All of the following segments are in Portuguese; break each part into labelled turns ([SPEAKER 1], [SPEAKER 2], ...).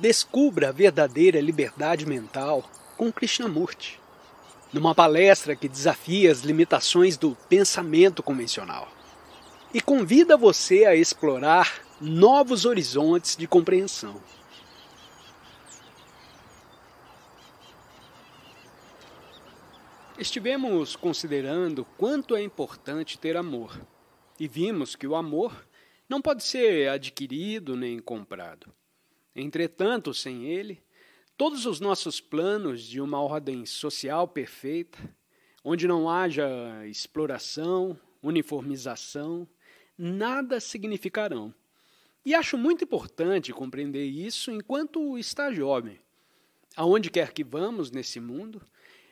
[SPEAKER 1] Descubra a verdadeira liberdade mental com Krishnamurti, numa palestra que desafia as limitações do pensamento convencional e convida você a explorar novos horizontes de compreensão. Estivemos considerando quanto é importante ter amor e vimos que o amor não pode ser adquirido nem comprado. Entretanto, sem Ele, todos os nossos planos de uma ordem social perfeita, onde não haja exploração, uniformização, nada significarão. E acho muito importante compreender isso enquanto está jovem. Aonde quer que vamos nesse mundo,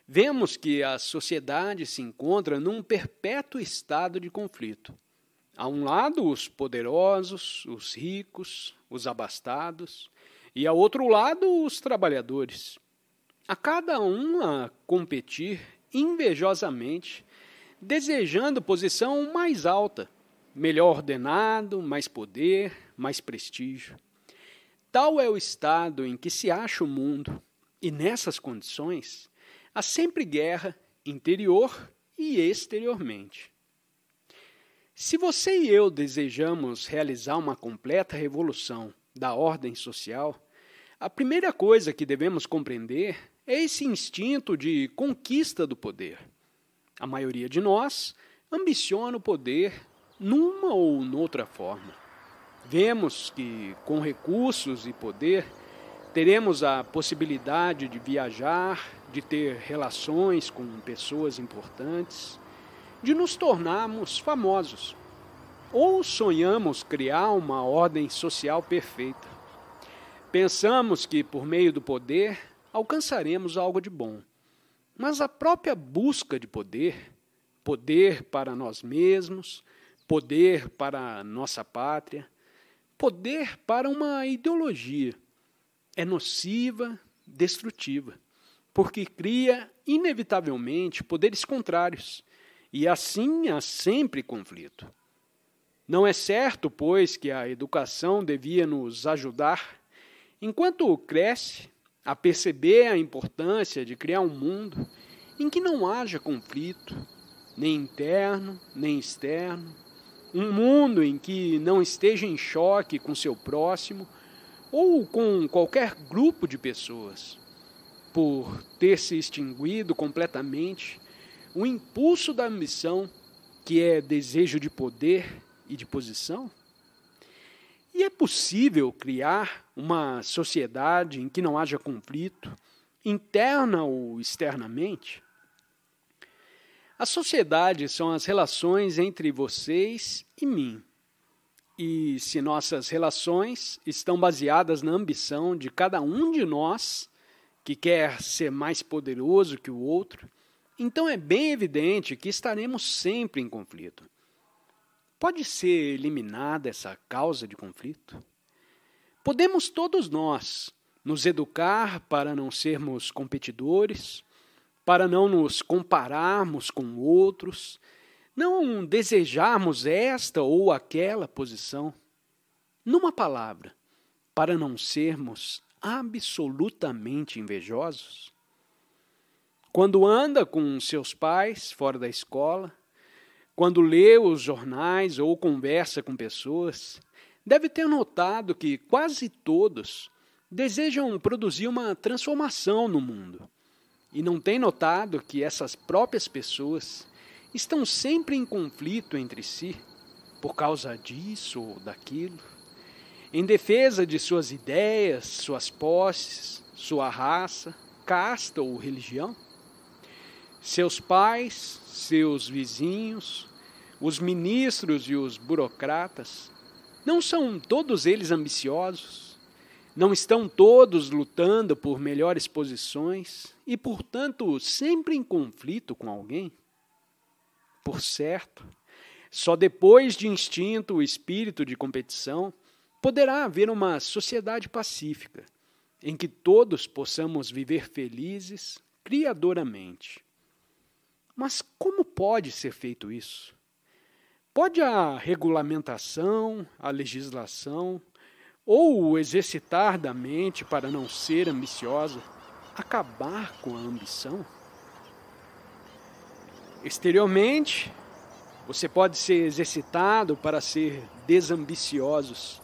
[SPEAKER 1] vemos que a sociedade se encontra num perpétuo estado de conflito. A um lado, os poderosos, os ricos, os abastados, e a outro lado, os trabalhadores. A cada um a competir invejosamente, desejando posição mais alta, melhor ordenado, mais poder, mais prestígio. Tal é o estado em que se acha o mundo, e nessas condições há sempre guerra interior e exteriormente. Se você e eu desejamos realizar uma completa revolução da ordem social, a primeira coisa que devemos compreender é esse instinto de conquista do poder. A maioria de nós ambiciona o poder numa ou noutra forma. Vemos que, com recursos e poder, teremos a possibilidade de viajar, de ter relações com pessoas importantes de nos tornarmos famosos. Ou sonhamos criar uma ordem social perfeita. Pensamos que, por meio do poder, alcançaremos algo de bom. Mas a própria busca de poder, poder para nós mesmos, poder para nossa pátria, poder para uma ideologia, é nociva, destrutiva, porque cria, inevitavelmente, poderes contrários e assim há sempre conflito. Não é certo, pois, que a educação devia nos ajudar, enquanto cresce, a perceber a importância de criar um mundo em que não haja conflito, nem interno, nem externo, um mundo em que não esteja em choque com seu próximo ou com qualquer grupo de pessoas, por ter se extinguido completamente o impulso da ambição, que é desejo de poder e de posição? E é possível criar uma sociedade em que não haja conflito, interna ou externamente? As sociedades são as relações entre vocês e mim. E se nossas relações estão baseadas na ambição de cada um de nós, que quer ser mais poderoso que o outro, então é bem evidente que estaremos sempre em conflito. Pode ser eliminada essa causa de conflito? Podemos todos nós nos educar para não sermos competidores, para não nos compararmos com outros, não desejarmos esta ou aquela posição. Numa palavra, para não sermos absolutamente invejosos? Quando anda com seus pais fora da escola, quando lê os jornais ou conversa com pessoas, deve ter notado que quase todos desejam produzir uma transformação no mundo. E não tem notado que essas próprias pessoas estão sempre em conflito entre si, por causa disso ou daquilo, em defesa de suas ideias, suas posses, sua raça, casta ou religião? seus pais, seus vizinhos, os ministros e os burocratas, não são todos eles ambiciosos? Não estão todos lutando por melhores posições e, portanto, sempre em conflito com alguém? Por certo, só depois de instinto o espírito de competição poderá haver uma sociedade pacífica em que todos possamos viver felizes criadoramente. Mas como pode ser feito isso? Pode a regulamentação, a legislação, ou o exercitar da mente para não ser ambiciosa, acabar com a ambição? Exteriormente, você pode ser exercitado para ser desambiciosos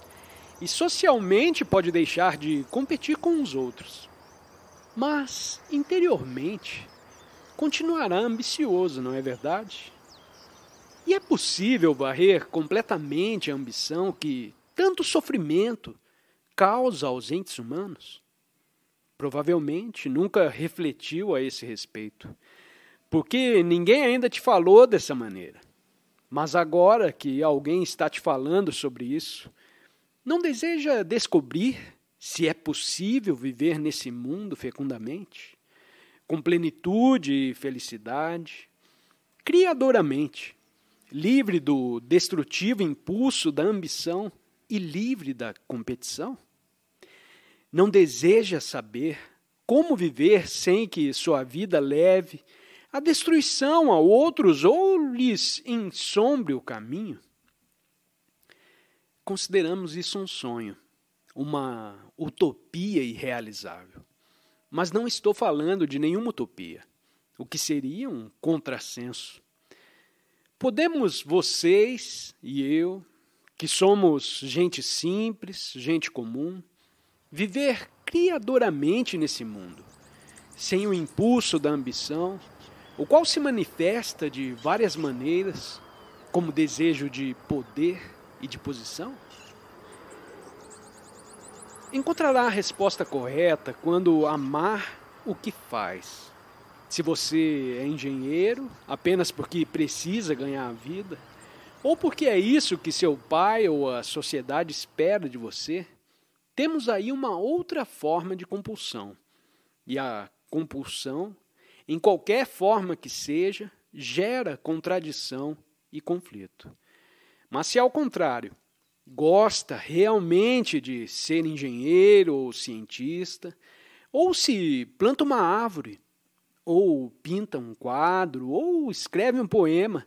[SPEAKER 1] e socialmente pode deixar de competir com os outros. Mas interiormente, continuará ambicioso, não é verdade? E é possível varrer completamente a ambição que tanto sofrimento causa aos entes humanos? Provavelmente nunca refletiu a esse respeito, porque ninguém ainda te falou dessa maneira. Mas agora que alguém está te falando sobre isso, não deseja descobrir se é possível viver nesse mundo fecundamente? com plenitude e felicidade, criadoramente, livre do destrutivo impulso da ambição e livre da competição? Não deseja saber como viver sem que sua vida leve à destruição a outros ou lhes ensombre o caminho? Consideramos isso um sonho, uma utopia irrealizável. Mas não estou falando de nenhuma utopia, o que seria um contrassenso. Podemos vocês e eu, que somos gente simples, gente comum, viver criadoramente nesse mundo, sem o impulso da ambição, o qual se manifesta de várias maneiras, como desejo de poder e de posição? encontrará a resposta correta quando amar o que faz. Se você é engenheiro apenas porque precisa ganhar a vida, ou porque é isso que seu pai ou a sociedade espera de você, temos aí uma outra forma de compulsão. E a compulsão, em qualquer forma que seja, gera contradição e conflito. Mas se ao contrário, gosta realmente de ser engenheiro ou cientista, ou se planta uma árvore, ou pinta um quadro, ou escreve um poema,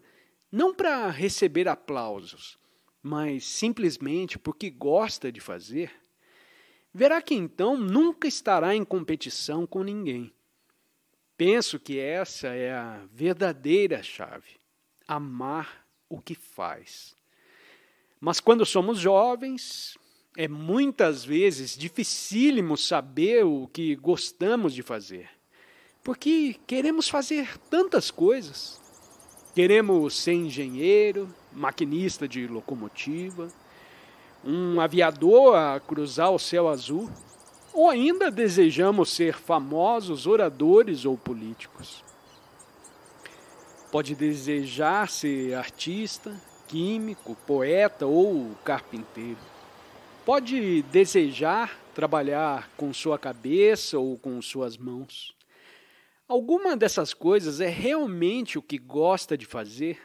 [SPEAKER 1] não para receber aplausos, mas simplesmente porque gosta de fazer, verá que então nunca estará em competição com ninguém. Penso que essa é a verdadeira chave: amar o que faz. Mas quando somos jovens, é muitas vezes dificílimo saber o que gostamos de fazer, porque queremos fazer tantas coisas. Queremos ser engenheiro, maquinista de locomotiva, um aviador a cruzar o céu azul, ou ainda desejamos ser famosos oradores ou políticos. Pode desejar ser artista, químico, poeta ou carpinteiro. Pode desejar trabalhar com sua cabeça ou com suas mãos. Alguma dessas coisas é realmente o que gosta de fazer?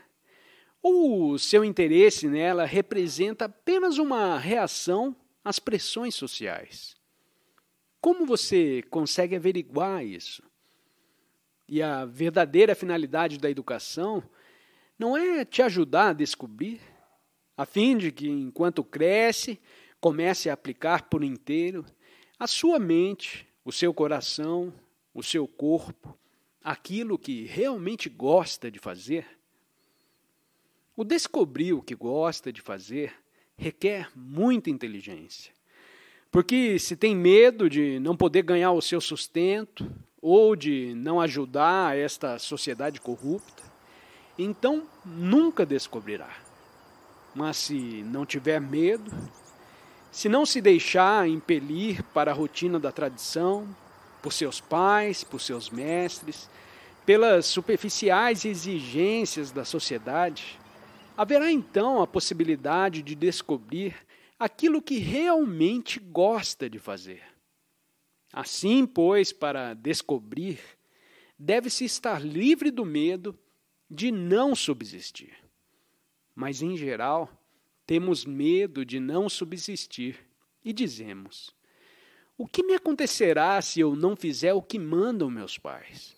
[SPEAKER 1] Ou o seu interesse nela representa apenas uma reação às pressões sociais? Como você consegue averiguar isso? E a verdadeira finalidade da educação não é te ajudar a descobrir, a fim de que, enquanto cresce, comece a aplicar por inteiro a sua mente, o seu coração, o seu corpo, aquilo que realmente gosta de fazer? O descobrir o que gosta de fazer requer muita inteligência. Porque se tem medo de não poder ganhar o seu sustento ou de não ajudar esta sociedade corrupta, então nunca descobrirá. Mas se não tiver medo, se não se deixar impelir para a rotina da tradição, por seus pais, por seus mestres, pelas superficiais exigências da sociedade, haverá então a possibilidade de descobrir aquilo que realmente gosta de fazer. Assim, pois, para descobrir, deve-se estar livre do medo de não subsistir. Mas, em geral, temos medo de não subsistir e dizemos: O que me acontecerá se eu não fizer o que mandam meus pais?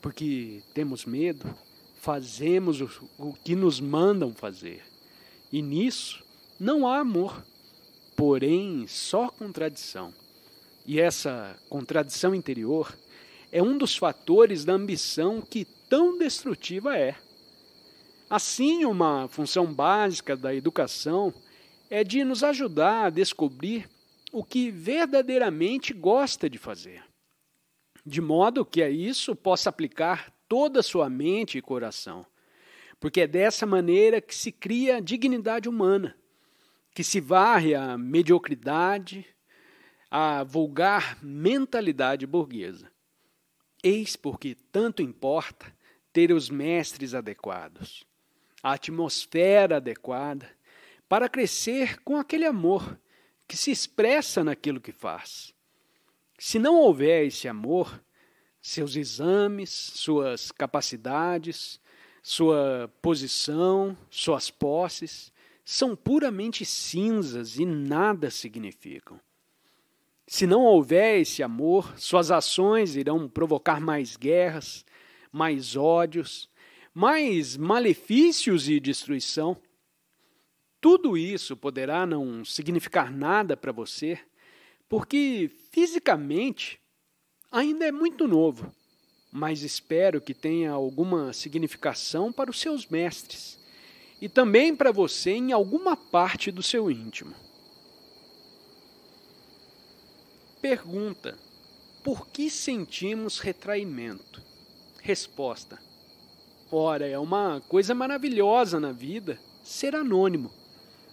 [SPEAKER 1] Porque temos medo, fazemos o que nos mandam fazer. E nisso não há amor, porém só contradição. E essa contradição interior é um dos fatores da ambição que tão destrutiva é. Assim, uma função básica da educação é de nos ajudar a descobrir o que verdadeiramente gosta de fazer, de modo que a isso possa aplicar toda a sua mente e coração, porque é dessa maneira que se cria a dignidade humana, que se varre a mediocridade, a vulgar mentalidade burguesa. Eis porque tanto importa ter os mestres adequados, a atmosfera adequada, para crescer com aquele amor que se expressa naquilo que faz. Se não houver esse amor, seus exames, suas capacidades, sua posição, suas posses, são puramente cinzas e nada significam. Se não houver esse amor, suas ações irão provocar mais guerras, mais ódios, mais malefícios e destruição. Tudo isso poderá não significar nada para você, porque fisicamente ainda é muito novo, mas espero que tenha alguma significação para os seus mestres e também para você em alguma parte do seu íntimo. Pergunta: Por que sentimos retraimento? Resposta: Ora, é uma coisa maravilhosa na vida ser anônimo,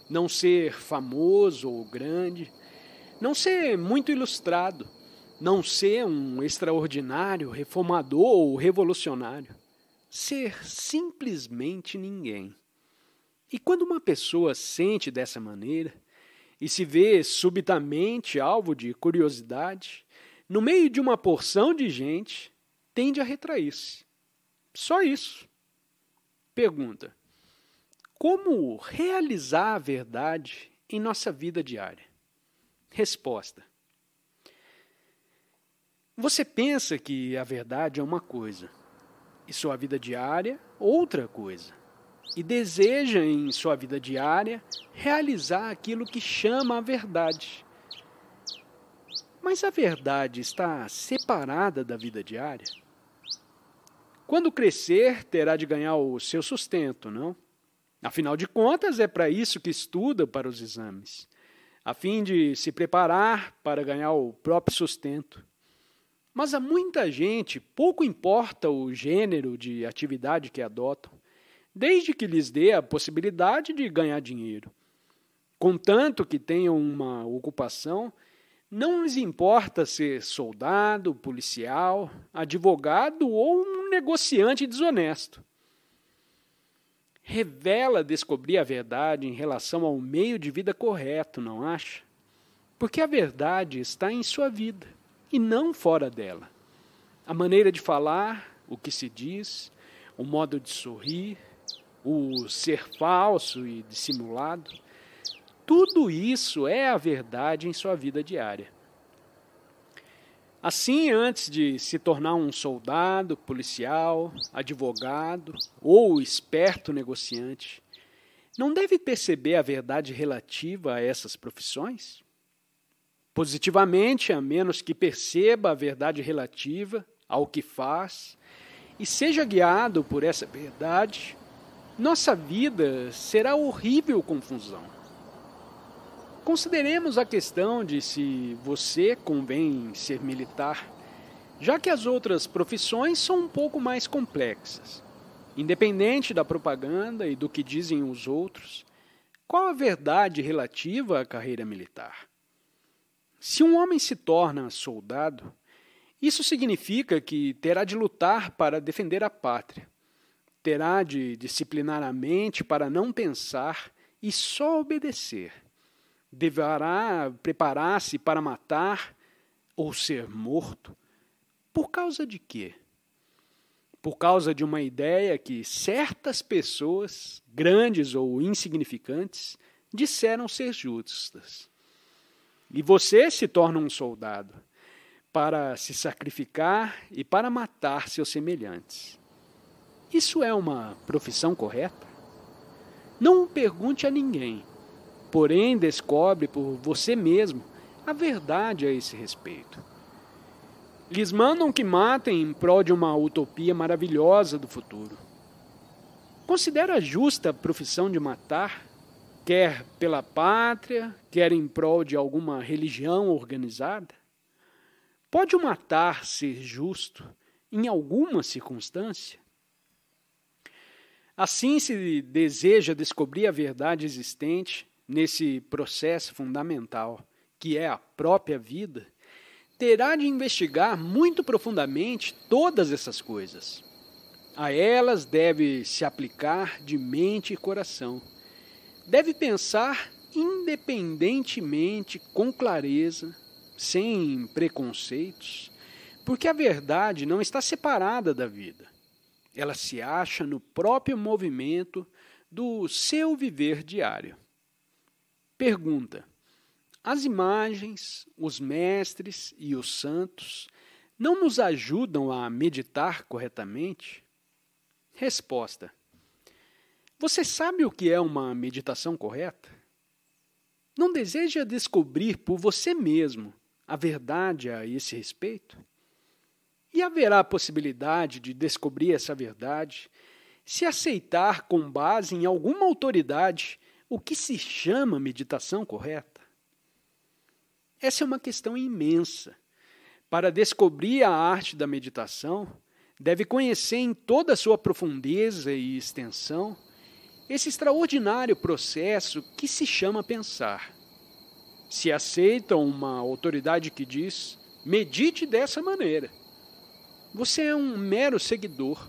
[SPEAKER 1] não ser famoso ou grande, não ser muito ilustrado, não ser um extraordinário reformador ou revolucionário, ser simplesmente ninguém. E quando uma pessoa sente dessa maneira e se vê subitamente alvo de curiosidade, no meio de uma porção de gente, tende a retrair-se. Só isso. Pergunta: Como realizar a verdade em nossa vida diária? Resposta: Você pensa que a verdade é uma coisa e sua vida diária outra coisa, e deseja em sua vida diária realizar aquilo que chama a verdade. Mas a verdade está separada da vida diária? Quando crescer, terá de ganhar o seu sustento, não? Afinal de contas, é para isso que estuda para os exames, a fim de se preparar para ganhar o próprio sustento. Mas a muita gente pouco importa o gênero de atividade que adotam, desde que lhes dê a possibilidade de ganhar dinheiro. Contanto que tenham uma ocupação não lhes importa ser soldado, policial, advogado ou um negociante desonesto. Revela descobrir a verdade em relação ao meio de vida correto, não acha? Porque a verdade está em sua vida e não fora dela. A maneira de falar, o que se diz, o modo de sorrir, o ser falso e dissimulado tudo isso é a verdade em sua vida diária. Assim, antes de se tornar um soldado, policial, advogado ou esperto negociante, não deve perceber a verdade relativa a essas profissões? Positivamente, a menos que perceba a verdade relativa ao que faz e seja guiado por essa verdade, nossa vida será horrível confusão Consideremos a questão de se você convém ser militar, já que as outras profissões são um pouco mais complexas. Independente da propaganda e do que dizem os outros, qual a verdade relativa à carreira militar? Se um homem se torna soldado, isso significa que terá de lutar para defender a pátria, terá de disciplinar a mente para não pensar e só obedecer deverá preparar-se para matar ou ser morto. Por causa de quê? Por causa de uma ideia que certas pessoas, grandes ou insignificantes, disseram ser justas. E você se torna um soldado para se sacrificar e para matar seus semelhantes. Isso é uma profissão correta? Não pergunte a ninguém, porém descobre por você mesmo a verdade a esse respeito. Lhes mandam que matem em prol de uma utopia maravilhosa do futuro. Considera justa a profissão de matar, quer pela pátria, quer em prol de alguma religião organizada? Pode o matar ser justo em alguma circunstância? Assim se deseja descobrir a verdade existente nesse processo fundamental, que é a própria vida, terá de investigar muito profundamente todas essas coisas. A elas deve se aplicar de mente e coração. Deve pensar independentemente, com clareza, sem preconceitos, porque a verdade não está separada da vida. Ela se acha no próprio movimento do seu viver diário. Pergunta: As imagens, os mestres e os santos não nos ajudam a meditar corretamente? Resposta: Você sabe o que é uma meditação correta? Não deseja descobrir por você mesmo a verdade a esse respeito? E haverá possibilidade de descobrir essa verdade se aceitar com base em alguma autoridade o que se chama meditação correta? Essa é uma questão imensa. Para descobrir a arte da meditação, deve conhecer em toda a sua profundeza e extensão esse extraordinário processo que se chama pensar. Se aceita uma autoridade que diz, medite dessa maneira. Você é um mero seguidor,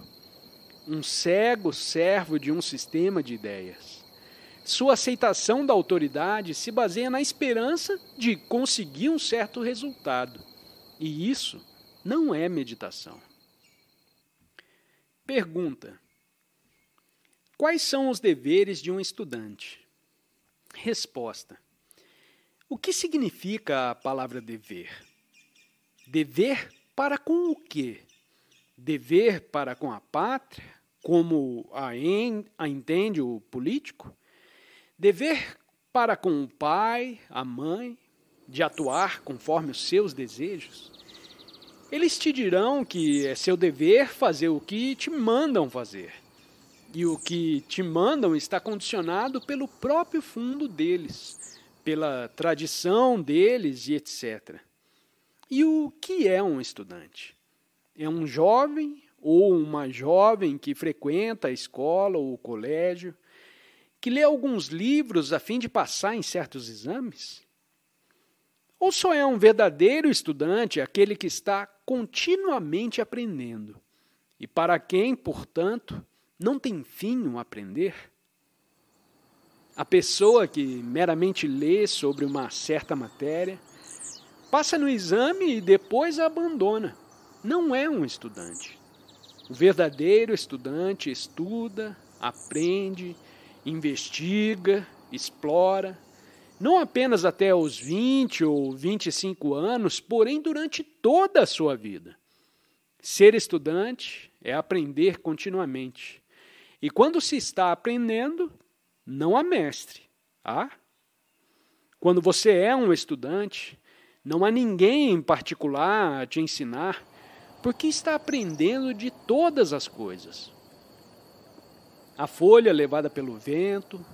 [SPEAKER 1] um cego servo de um sistema de ideias sua aceitação da autoridade se baseia na esperança de conseguir um certo resultado. E isso não é meditação. Pergunta: Quais são os deveres de um estudante? Resposta: O que significa a palavra dever? Dever para com o quê? Dever para com a pátria, como a, en, a entende o político? Dever para com o pai, a mãe, de atuar conforme os seus desejos. Eles te dirão que é seu dever fazer o que te mandam fazer. E o que te mandam está condicionado pelo próprio fundo deles, pela tradição deles e etc. E o que é um estudante? É um jovem ou uma jovem que frequenta a escola ou o colégio, que lê alguns livros a fim de passar em certos exames? Ou só é um verdadeiro estudante aquele que está continuamente aprendendo e para quem, portanto, não tem fim o aprender? A pessoa que meramente lê sobre uma certa matéria passa no exame e depois a abandona. Não é um estudante. O verdadeiro estudante estuda, aprende, investiga, explora, não apenas até os 20 ou 25 anos, porém durante toda a sua vida. Ser estudante é aprender continuamente. E quando se está aprendendo, não há mestre, há. Quando você é um estudante, não há ninguém em particular a te ensinar, porque está aprendendo de todas as coisas a folha levada pelo vento,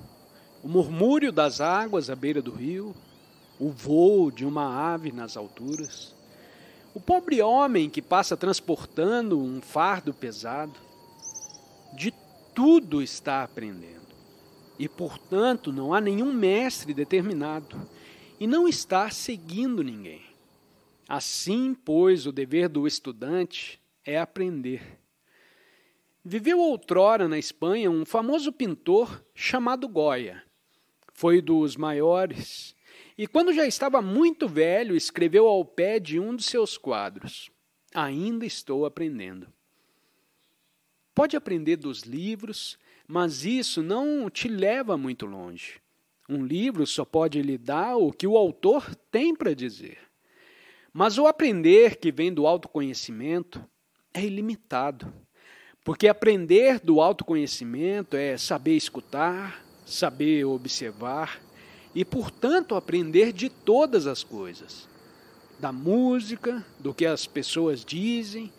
[SPEAKER 1] o murmúrio das águas à beira do rio, o vôo de uma ave nas alturas, o pobre homem que passa transportando um fardo pesado, de tudo está aprendendo. E, portanto, não há nenhum mestre determinado, e não está seguindo ninguém. Assim, pois, o dever do estudante é aprender Viveu outrora na Espanha um famoso pintor chamado Goya. Foi dos maiores. E quando já estava muito velho, escreveu ao pé de um dos seus quadros: Ainda estou aprendendo. Pode aprender dos livros, mas isso não te leva muito longe. Um livro só pode lhe dar o que o autor tem para dizer. Mas o aprender que vem do autoconhecimento é ilimitado. Porque aprender do autoconhecimento é saber escutar, saber observar e, portanto, aprender de todas as coisas. Da música, do que as pessoas dizem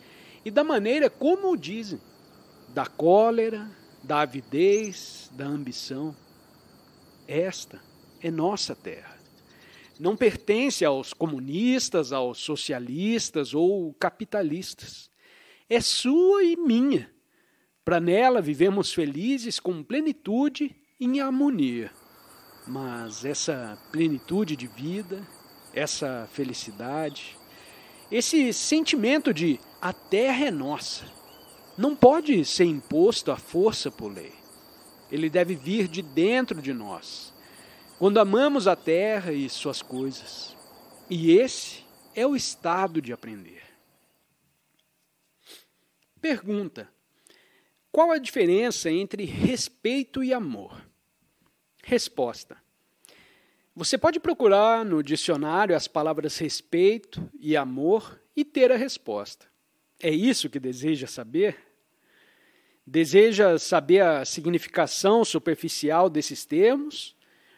[SPEAKER 1] e da maneira como dizem, da cólera, da avidez, da ambição. Esta é nossa terra. Não pertence aos comunistas, aos socialistas ou capitalistas. É sua e minha para nela vivemos felizes com plenitude em harmonia. Mas essa plenitude de vida, essa felicidade, esse sentimento de a terra é nossa, não pode ser imposto à força por lei. Ele deve vir de dentro de nós, quando amamos a terra e suas coisas. E esse é o estado de aprender. Pergunta: qual a diferença entre respeito e amor? Resposta: Você pode procurar no dicionário as palavras respeito e amor e ter a resposta. É isso que deseja saber? Deseja saber a significação superficial desses termos?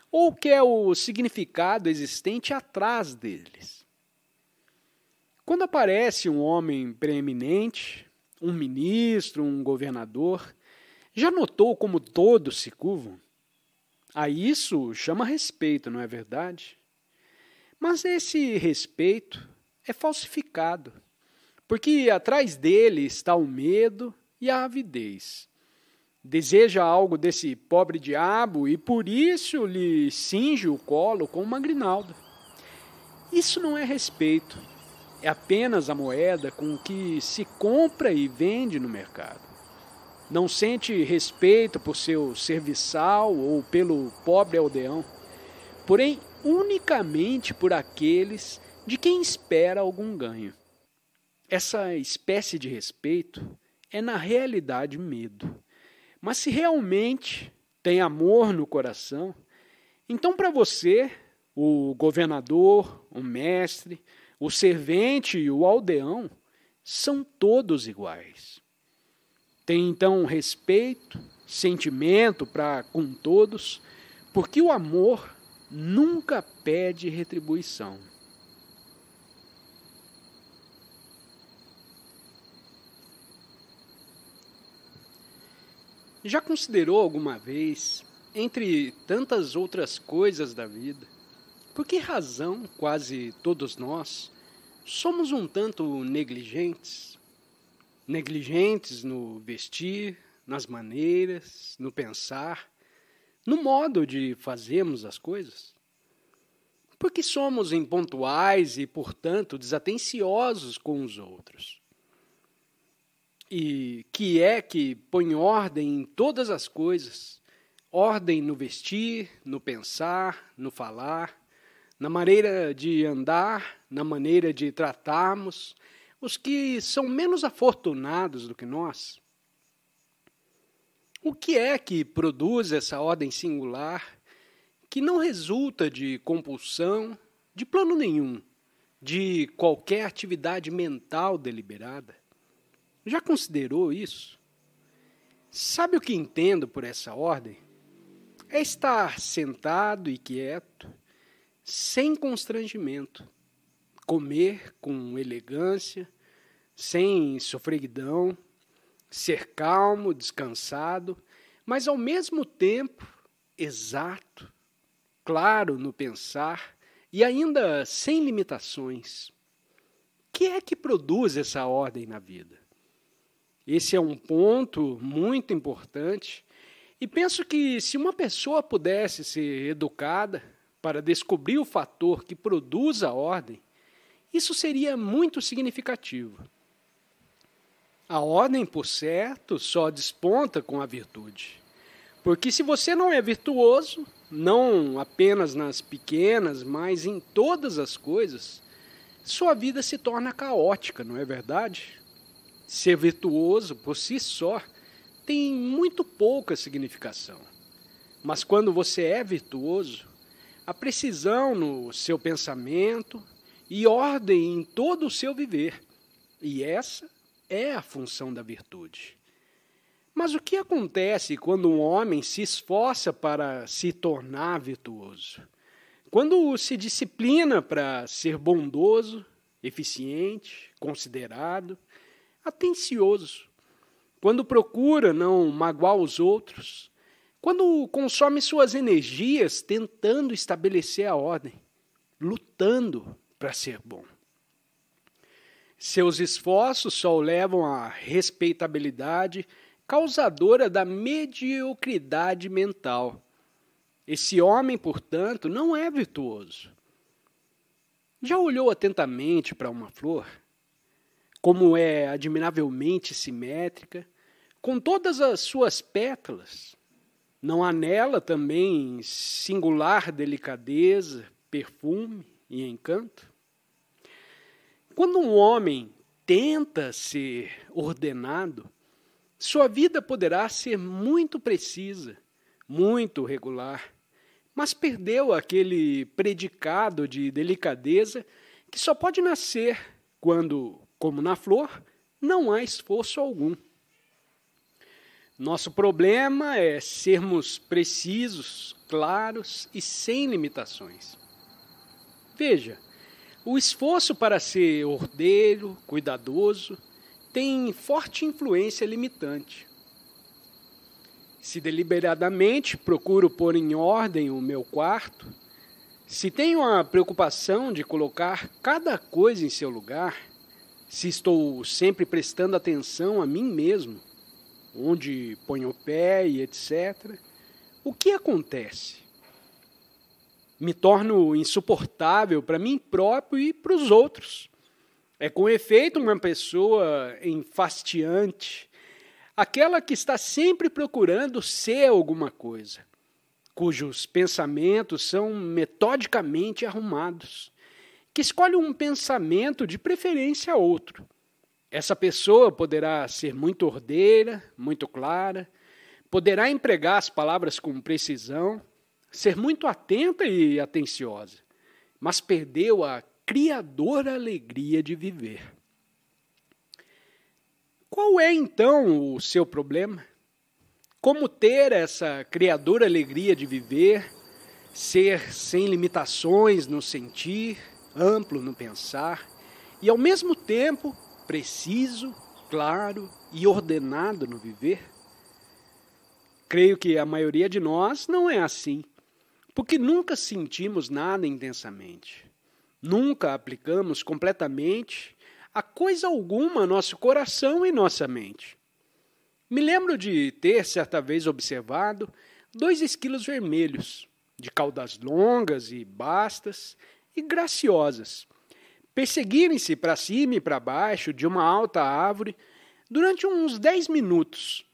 [SPEAKER 1] Ou quer o significado existente atrás deles? Quando aparece um homem preeminente, um ministro, um governador. Já notou como todos se curvam? A ah, isso chama respeito, não é verdade? Mas esse respeito é falsificado, porque atrás dele está o medo e a avidez. Deseja algo desse pobre diabo e por isso lhe cinge o colo com uma grinalda. Isso não é respeito, é apenas a moeda com que se compra e vende no mercado. Não sente respeito por seu serviçal ou pelo pobre aldeão, porém unicamente por aqueles de quem espera algum ganho. Essa espécie de respeito é, na realidade, medo. Mas se realmente tem amor no coração, então para você, o governador, o mestre, o servente e o aldeão são todos iguais. Tem então respeito, sentimento para com todos, porque o amor nunca pede retribuição. Já considerou alguma vez, entre tantas outras coisas da vida, por que razão quase todos nós somos um tanto negligentes? Negligentes no vestir, nas maneiras, no pensar, no modo de fazermos as coisas? Por que somos impontuais e, portanto, desatenciosos com os outros? E que é que põe ordem em todas as coisas, ordem no vestir, no pensar, no falar, na maneira de andar, na maneira de tratarmos os que são menos afortunados do que nós. O que é que produz essa ordem singular que não resulta de compulsão, de plano nenhum, de qualquer atividade mental deliberada? Já considerou isso? Sabe o que entendo por essa ordem? É estar sentado e quieto, sem constrangimento, comer com elegância, sem sofreguidão, ser calmo, descansado, mas ao mesmo tempo exato, claro no pensar e ainda sem limitações. O que é que produz essa ordem na vida? Esse é um ponto muito importante e penso que se uma pessoa pudesse ser educada, para descobrir o fator que produz a ordem, isso seria muito significativo. A ordem, por certo, só desponta com a virtude. Porque se você não é virtuoso, não apenas nas pequenas, mas em todas as coisas, sua vida se torna caótica, não é verdade? Ser virtuoso por si só tem muito pouca significação. Mas quando você é virtuoso, a precisão no seu pensamento e ordem em todo o seu viver. E essa é a função da virtude. Mas o que acontece quando um homem se esforça para se tornar virtuoso? Quando se disciplina para ser bondoso, eficiente, considerado, atencioso? Quando procura não magoar os outros, quando consome suas energias tentando estabelecer a ordem, lutando para ser bom. Seus esforços só o levam à respeitabilidade, causadora da mediocridade mental. Esse homem, portanto, não é virtuoso. Já olhou atentamente para uma flor? Como é admiravelmente simétrica, com todas as suas pétalas, não há nela também singular delicadeza, perfume e encanto? Quando um homem tenta ser ordenado, sua vida poderá ser muito precisa, muito regular, mas perdeu aquele predicado de delicadeza que só pode nascer quando, como na flor, não há esforço algum. Nosso problema é sermos precisos, claros e sem limitações. Veja, o esforço para ser ordeiro, cuidadoso, tem forte influência limitante. Se deliberadamente procuro pôr em ordem o meu quarto, se tenho a preocupação de colocar cada coisa em seu lugar, se estou sempre prestando atenção a mim mesmo, onde põe o pé e etc. O que acontece? Me torno insuportável para mim próprio e para os outros. É com efeito uma pessoa enfastiante, aquela que está sempre procurando ser alguma coisa, cujos pensamentos são metodicamente arrumados, que escolhe um pensamento de preferência a outro essa pessoa poderá ser muito ordeira, muito clara, poderá empregar as palavras com precisão, ser muito atenta e atenciosa, mas perdeu a criadora alegria de viver. Qual é então o seu problema? Como ter essa criadora alegria de viver, ser sem limitações no sentir, amplo no pensar e ao mesmo tempo preciso, claro e ordenado no viver? Creio que a maioria de nós não é assim, porque nunca sentimos nada intensamente, nunca aplicamos completamente a coisa alguma nosso coração e nossa mente. Me lembro de ter certa vez observado dois esquilos vermelhos, de caudas longas e bastas e graciosas, perseguirem-se para cima e para baixo de uma alta árvore durante uns dez minutos,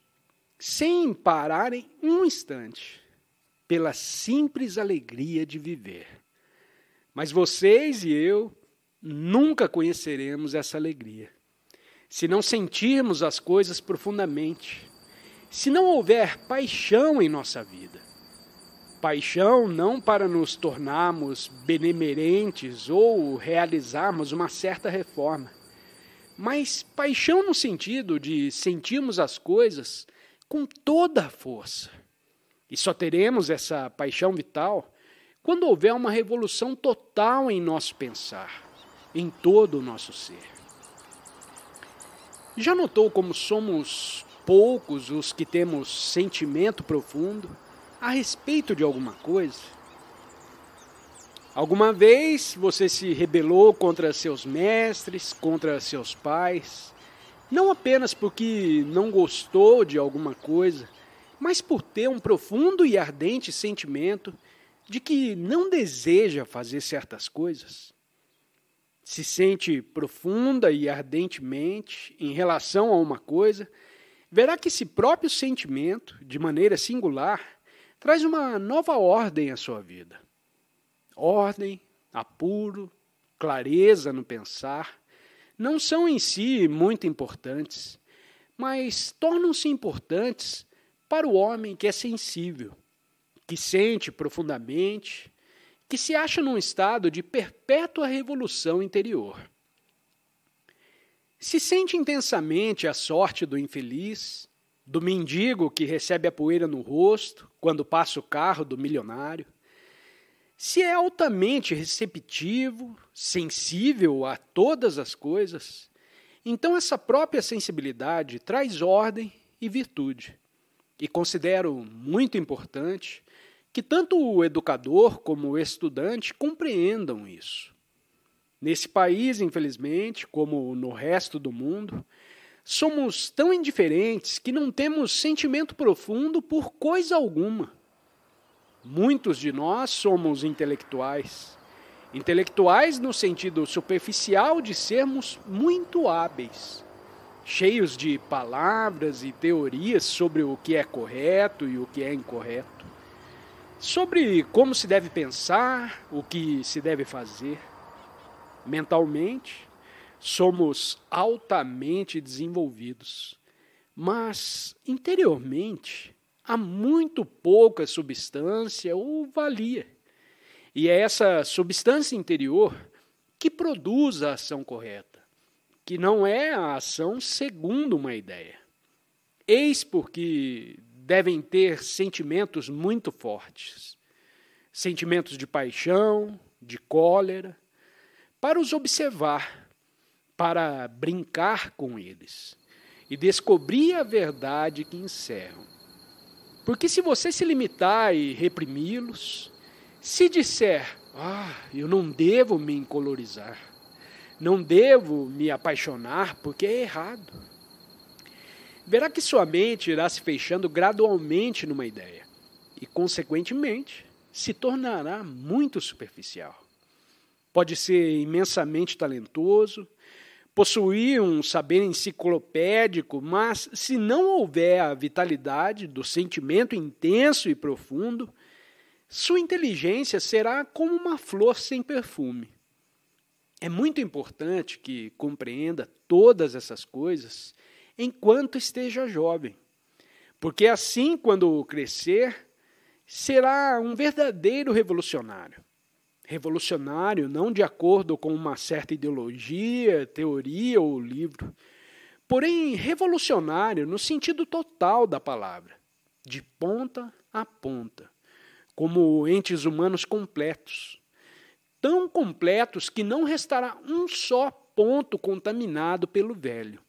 [SPEAKER 1] sem pararem um instante, pela simples alegria de viver. Mas vocês e eu nunca conheceremos essa alegria se não sentirmos as coisas profundamente, se não houver paixão em nossa vida paixão não para nos tornarmos benemerentes ou realizarmos uma certa reforma, mas paixão no sentido de sentirmos as coisas com toda a força. E só teremos essa paixão vital quando houver uma revolução total em nosso pensar, em todo o nosso ser. Já notou como somos poucos os que temos sentimento profundo? a respeito de alguma coisa. Alguma vez você se rebelou contra seus mestres, contra seus pais, não apenas porque não gostou de alguma coisa, mas por ter um profundo e ardente sentimento de que não deseja fazer certas coisas. Se sente profunda e ardentemente em relação a uma coisa, verá que esse próprio sentimento, de maneira singular, traz uma nova ordem à sua vida. Ordem, apuro, clareza no pensar não são em si muito importantes, mas tornam-se importantes para o homem que é sensível, que sente profundamente, que se acha num estado de perpétua revolução interior. Se sente intensamente a sorte do infeliz, do mendigo que recebe a poeira no rosto, quando passa o carro do milionário, se é altamente receptivo, sensível a todas as coisas, então essa própria sensibilidade traz ordem e virtude. E considero muito importante que tanto o educador como o estudante compreendam isso. Nesse país, infelizmente, como no resto do mundo, Somos tão indiferentes que não temos sentimento profundo por coisa alguma. Muitos de nós somos intelectuais. Intelectuais no sentido superficial de sermos muito hábeis, cheios de palavras e teorias sobre o que é correto e o que é incorreto, sobre como se deve pensar, o que se deve fazer. Mentalmente, somos altamente desenvolvidos, mas interiormente há muito pouca substância ou valia. E é essa substância interior que produz a ação correta, que não é a ação segundo uma ideia. Eis porque devem ter sentimentos muito fortes sentimentos de paixão, de cólera para os observar para brincar com eles e descobrir a verdade que encerram. Porque se você se limitar e reprimi-los, se disser, ah, eu não devo me encolorizar, não devo me apaixonar porque é errado, verá que sua mente irá se fechando gradualmente numa ideia e, consequentemente, se tornará muito superficial. Pode ser imensamente talentoso, possuir um saber enciclopédico, mas se não houver a vitalidade do sentimento intenso e profundo, sua inteligência será como uma flor sem perfume. É muito importante que compreenda todas essas coisas enquanto esteja jovem, porque assim, quando crescer, será um verdadeiro revolucionário revolucionário, não de acordo com uma certa ideologia, teoria ou livro, porém revolucionário no sentido total da palavra, de ponta a ponta, como entes humanos completos, tão completos que não restará um só ponto contaminado pelo velho.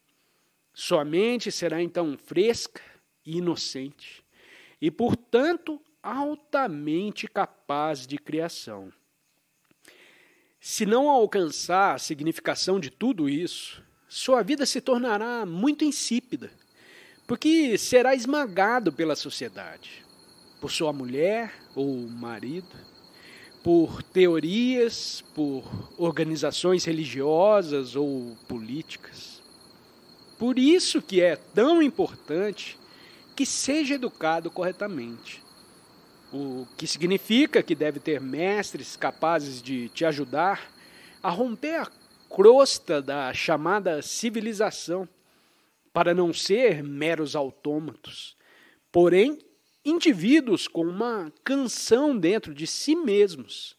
[SPEAKER 1] Sua mente será então fresca e inocente, e, portanto, altamente capaz de criação. Se não alcançar a significação de tudo isso, sua vida se tornará muito insípida, porque será esmagado pela sociedade, por sua mulher ou marido, por teorias, por organizações religiosas ou políticas. Por isso que é tão importante que seja educado corretamente o que significa que deve ter mestres capazes de te ajudar a romper a crosta da chamada civilização, para não ser meros autômatos, porém indivíduos com uma canção dentro de si mesmos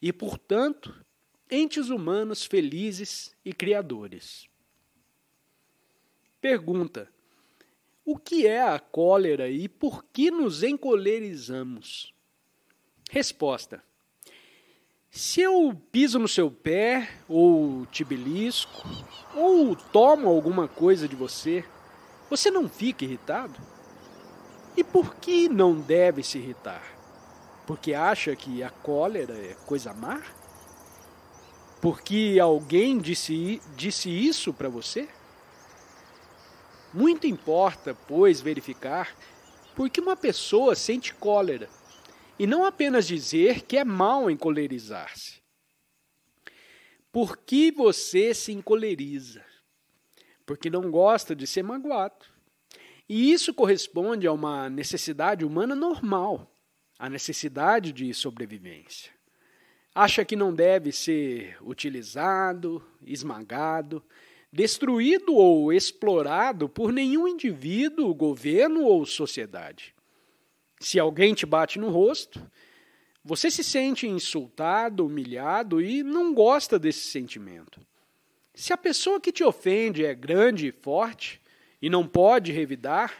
[SPEAKER 1] e, portanto, entes humanos felizes e criadores. Pergunta: o que é a cólera e por que nos encolerizamos? Resposta. Se eu piso no seu pé, ou te belisco, ou tomo alguma coisa de você, você não fica irritado? E por que não deve se irritar? Porque acha que a cólera é coisa má? Porque alguém disse, disse isso para você? Muito importa, pois, verificar por que uma pessoa sente cólera, e não apenas dizer que é mal encolerizar-se. Por que você se encoleriza? Porque não gosta de ser magoado. E isso corresponde a uma necessidade humana normal, a necessidade de sobrevivência. Acha que não deve ser utilizado, esmagado, destruído ou explorado por nenhum indivíduo, governo ou sociedade. Se alguém te bate no rosto, você se sente insultado, humilhado e não gosta desse sentimento. Se a pessoa que te ofende é grande e forte e não pode revidar,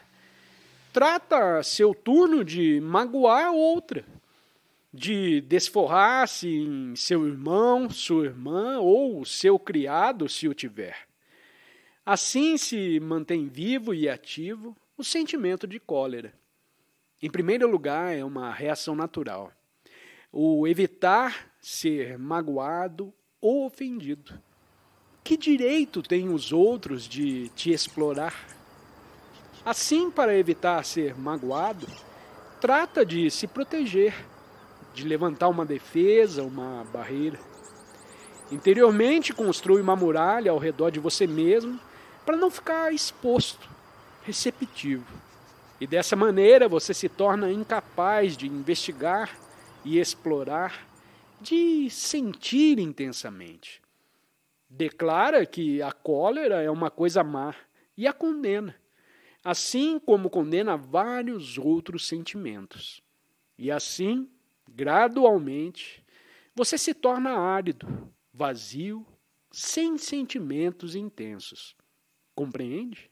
[SPEAKER 1] trata seu turno de magoar outra, de desforrar-se em seu irmão, sua irmã ou seu criado, se o tiver. Assim se mantém vivo e ativo o sentimento de cólera. Em primeiro lugar, é uma reação natural. O evitar ser magoado ou ofendido. Que direito têm os outros de te explorar? Assim, para evitar ser magoado, trata de se proteger, de levantar uma defesa, uma barreira. Interiormente, construi uma muralha ao redor de você mesmo para não ficar exposto, receptivo. E dessa maneira você se torna incapaz de investigar e explorar, de sentir intensamente. Declara que a cólera é uma coisa má e a condena, assim como condena vários outros sentimentos. E assim, gradualmente, você se torna árido, vazio, sem sentimentos intensos. Compreende?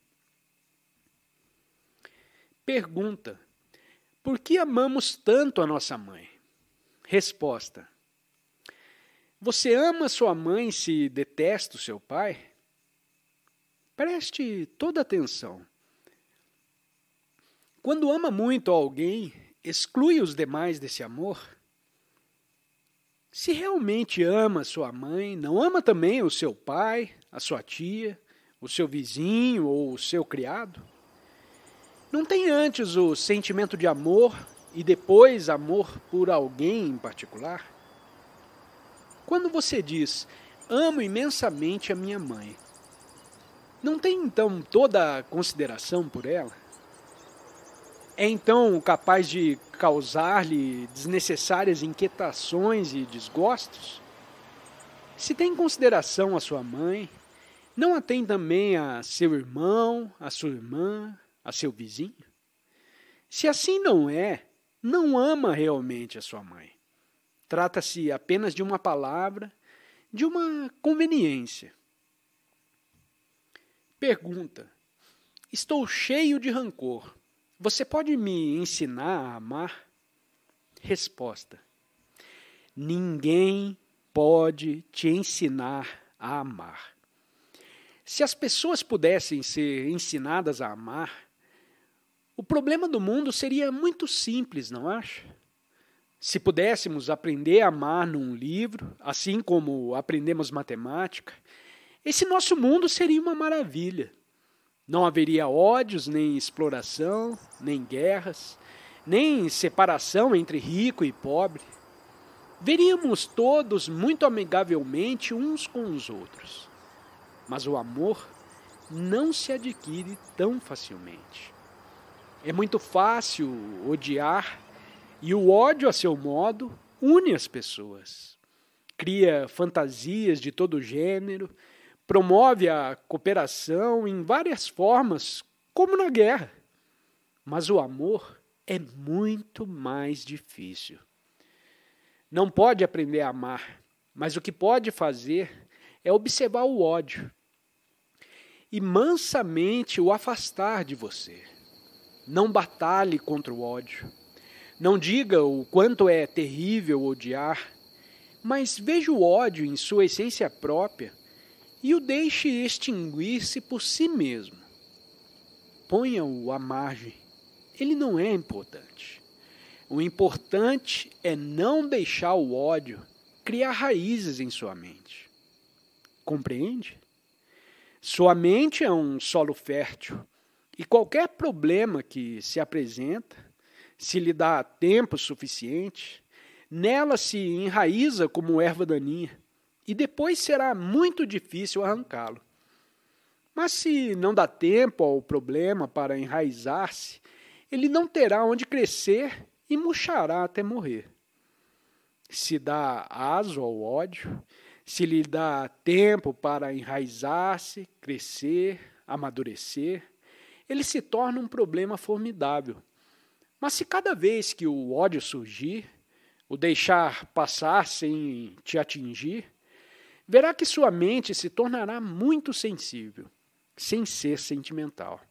[SPEAKER 1] Pergunta: Por que amamos tanto a nossa mãe? Resposta: Você ama sua mãe se detesta o seu pai? Preste toda atenção. Quando ama muito alguém, exclui os demais desse amor? Se realmente ama sua mãe, não ama também o seu pai, a sua tia, o seu vizinho ou o seu criado? Não tem antes o sentimento de amor e depois amor por alguém em particular? Quando você diz amo imensamente a minha mãe, não tem então toda a consideração por ela? É então capaz de causar-lhe desnecessárias inquietações e desgostos? Se tem consideração a sua mãe, não atém também a seu irmão, a sua irmã, a seu vizinho? Se assim não é, não ama realmente a sua mãe. Trata-se apenas de uma palavra, de uma conveniência. Pergunta: Estou cheio de rancor. Você pode me ensinar a amar? Resposta: Ninguém pode te ensinar a amar. Se as pessoas pudessem ser ensinadas a amar, o problema do mundo seria muito simples, não acha? Se pudéssemos aprender a amar num livro, assim como aprendemos matemática, esse nosso mundo seria uma maravilha. Não haveria ódios, nem exploração, nem guerras, nem separação entre rico e pobre. Veríamos todos muito amigavelmente uns com os outros mas o amor não se adquire tão facilmente. É muito fácil odiar e o ódio, a seu modo, une as pessoas. Cria fantasias de todo gênero, promove a cooperação em várias formas, como na guerra. Mas o amor é muito mais difícil. Não pode aprender a amar, mas o que pode fazer é observar o ódio e mansamente o afastar de você. Não batalhe contra o ódio. Não diga o quanto é terrível odiar, mas veja o ódio em sua essência própria e o deixe extinguir-se por si mesmo. Ponha-o à margem. Ele não é importante. O importante é não deixar o ódio criar raízes em sua mente. Compreende? Sua mente é um solo fértil e qualquer problema que se apresenta, se lhe dá tempo suficiente, nela se enraiza como erva daninha e depois será muito difícil arrancá-lo. Mas se não dá tempo ao problema para enraizar-se, ele não terá onde crescer e murchará até morrer. Se dá aso ao ódio, se lhe dá tempo para enraizar-se, crescer, amadurecer, ele se torna um problema formidável. Mas se cada vez que o ódio surgir, o deixar passar sem te atingir, verá que sua mente se tornará muito sensível, sem ser sentimental.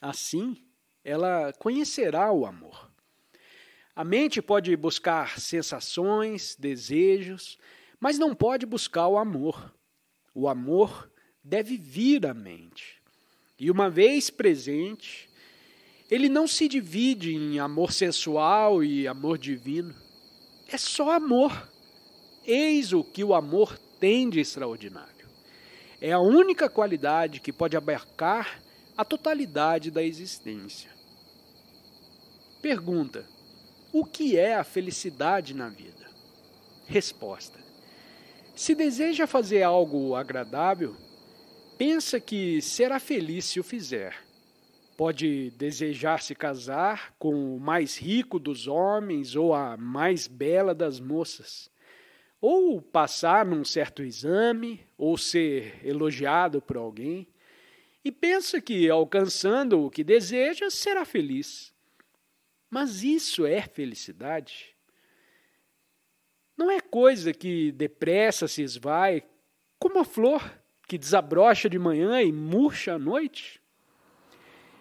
[SPEAKER 1] Assim, ela conhecerá o amor. A mente pode buscar sensações, desejos, mas não pode buscar o amor. O amor deve vir à mente. E uma vez presente, ele não se divide em amor sensual e amor divino. É só amor. Eis o que o amor tem de extraordinário. É a única qualidade que pode abarcar a totalidade da existência. Pergunta: O que é a felicidade na vida? Resposta: se deseja fazer algo agradável, pensa que será feliz se o fizer. Pode desejar se casar com o mais rico dos homens ou a mais bela das moças, ou passar num certo exame, ou ser elogiado por alguém, e pensa que, alcançando o que deseja, será feliz. Mas isso é felicidade? Não é coisa que depressa se esvai, como a flor que desabrocha de manhã e murcha à noite.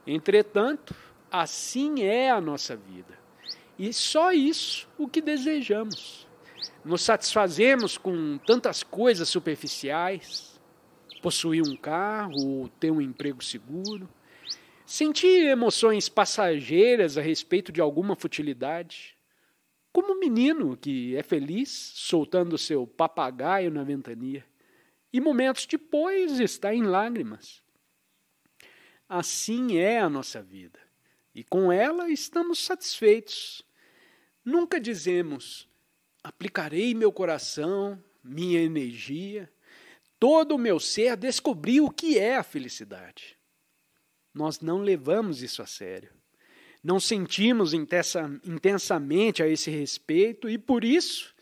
[SPEAKER 1] Entretanto, assim é a nossa vida. E só isso o que desejamos. Nos satisfazemos com tantas coisas superficiais, possuir um carro ou ter um emprego seguro, sentir emoções passageiras a respeito de alguma futilidade como um menino que é feliz soltando seu papagaio na ventania e momentos depois está em lágrimas. Assim é a nossa vida e com ela estamos satisfeitos. Nunca dizemos: aplicarei meu coração, minha energia, todo o meu ser a descobrir o que é a felicidade. Nós não levamos isso a sério não sentimos intensamente a esse respeito e, por isso,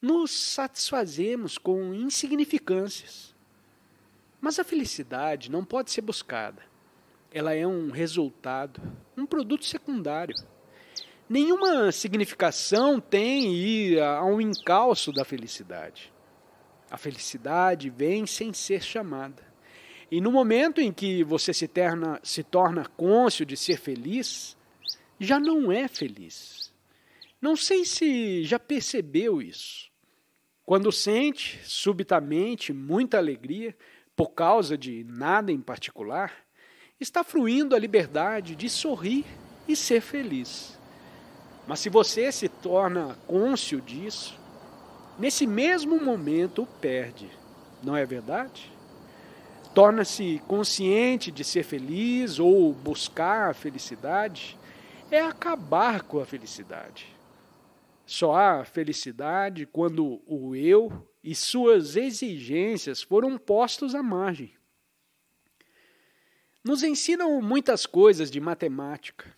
[SPEAKER 1] nos satisfazemos com insignificâncias. Mas a felicidade não pode ser buscada. Ela é um resultado, um produto secundário. Nenhuma significação tem ir há um encalço da felicidade. A felicidade vem sem ser chamada. E no momento em que você se, terna, se torna côncio de ser feliz, já não é feliz. Não sei se já percebeu isso. Quando sente subitamente muita alegria por causa de nada em particular, está fruindo a liberdade de sorrir e ser feliz. Mas se você se torna côncio disso, nesse mesmo momento perde, não é verdade? Torna-se consciente de ser feliz ou buscar a felicidade é acabar com a felicidade. Só há felicidade quando o eu e suas exigências foram postos à margem. Nos ensinam muitas coisas de matemática.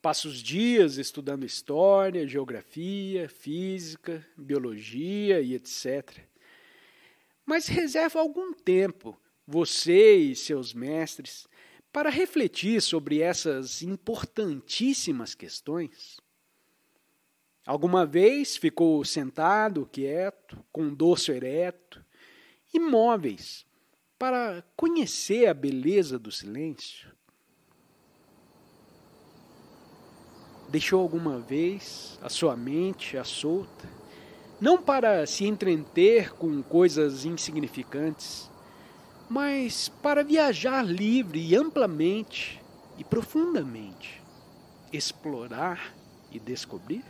[SPEAKER 1] Passo os dias estudando história, geografia, física, biologia e etc. Mas reserva algum tempo, você e seus mestres, para refletir sobre essas importantíssimas questões, alguma vez ficou sentado, quieto, com o dorso ereto, imóveis, para conhecer a beleza do silêncio? Deixou alguma vez a sua mente à solta, não para se entreter com coisas insignificantes, mas para viajar livre e amplamente e profundamente, explorar e descobrir?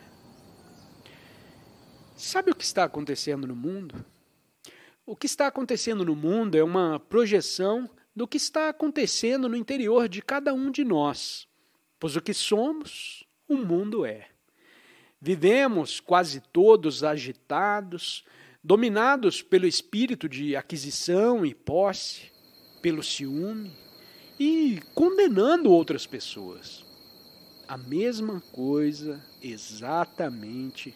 [SPEAKER 1] Sabe o que está acontecendo no mundo? O que está acontecendo no mundo é uma projeção do que está acontecendo no interior de cada um de nós, pois o que somos, o mundo é. Vivemos quase todos agitados, dominados pelo espírito de aquisição e posse, pelo ciúme e condenando outras pessoas. A mesma coisa, exatamente,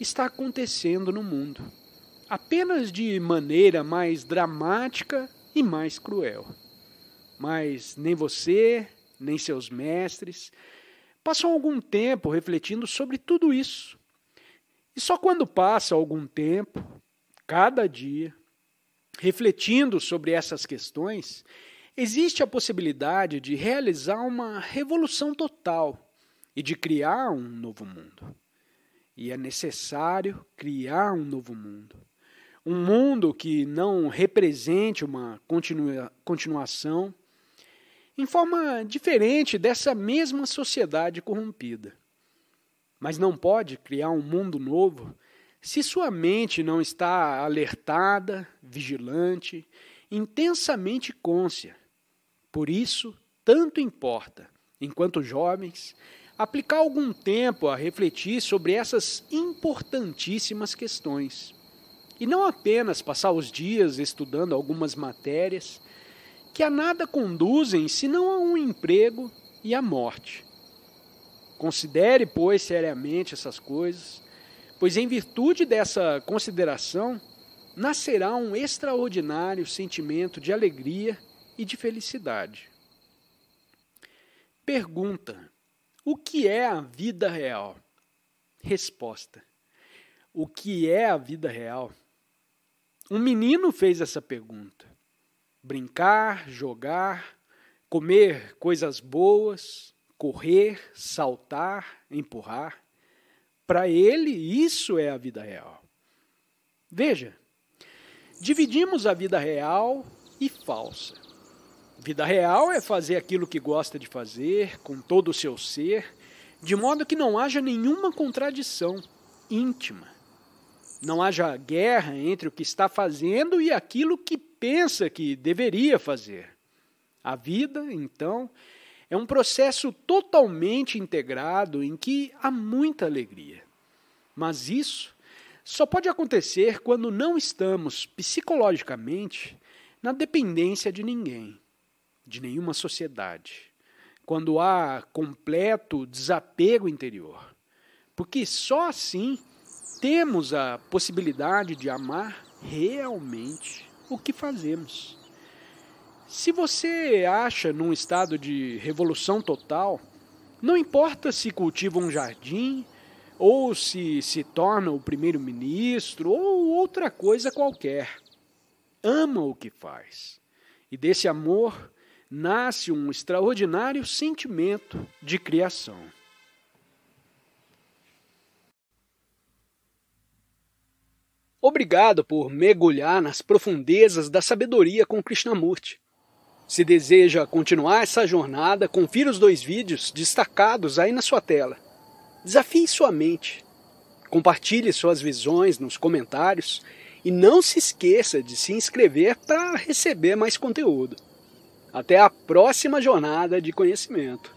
[SPEAKER 1] está acontecendo no mundo, apenas de maneira mais dramática e mais cruel. Mas nem você, nem seus mestres, passam algum tempo refletindo sobre tudo isso e só quando passa algum tempo, cada dia, refletindo sobre essas questões, existe a possibilidade de realizar uma revolução total e de criar um novo mundo. E é necessário criar um novo mundo. Um mundo que não represente uma continua, continuação em forma diferente dessa mesma sociedade corrompida mas não pode criar um mundo novo se sua mente não está alertada, vigilante, intensamente cônscia. Por isso, tanto importa, enquanto jovens, aplicar algum tempo a refletir sobre essas importantíssimas questões. E não apenas passar os dias estudando algumas matérias que a nada conduzem senão a um emprego e à morte. Considere, pois, seriamente essas coisas, pois em virtude dessa consideração nascerá um extraordinário sentimento de alegria e de felicidade. Pergunta: O que é a vida real? Resposta: O que é a vida real? Um menino fez essa pergunta. Brincar, jogar, comer coisas boas, correr, saltar, empurrar. Para ele, isso é a vida real. Veja, dividimos a vida real e falsa. Vida real é fazer aquilo que gosta de fazer, com todo o seu ser, de modo que não haja nenhuma contradição íntima. Não haja guerra entre o que está fazendo e aquilo que pensa que deveria fazer. A vida, então, é um processo totalmente integrado em que há muita alegria. Mas isso só pode acontecer quando não estamos psicologicamente na dependência de ninguém, de nenhuma sociedade. Quando há completo desapego interior. Porque só assim temos a possibilidade de amar realmente o que fazemos. Se você acha num estado de revolução total, não importa se cultiva um jardim, ou se se torna o primeiro-ministro, ou outra coisa qualquer. Ama o que faz. E desse amor nasce um extraordinário sentimento de criação. Obrigado por mergulhar nas profundezas da sabedoria com Krishnamurti. Se deseja continuar essa jornada, confira os dois vídeos destacados aí na sua tela. Desafie sua mente. Compartilhe suas visões nos comentários e não se esqueça de se inscrever para receber mais conteúdo. Até a próxima jornada de conhecimento.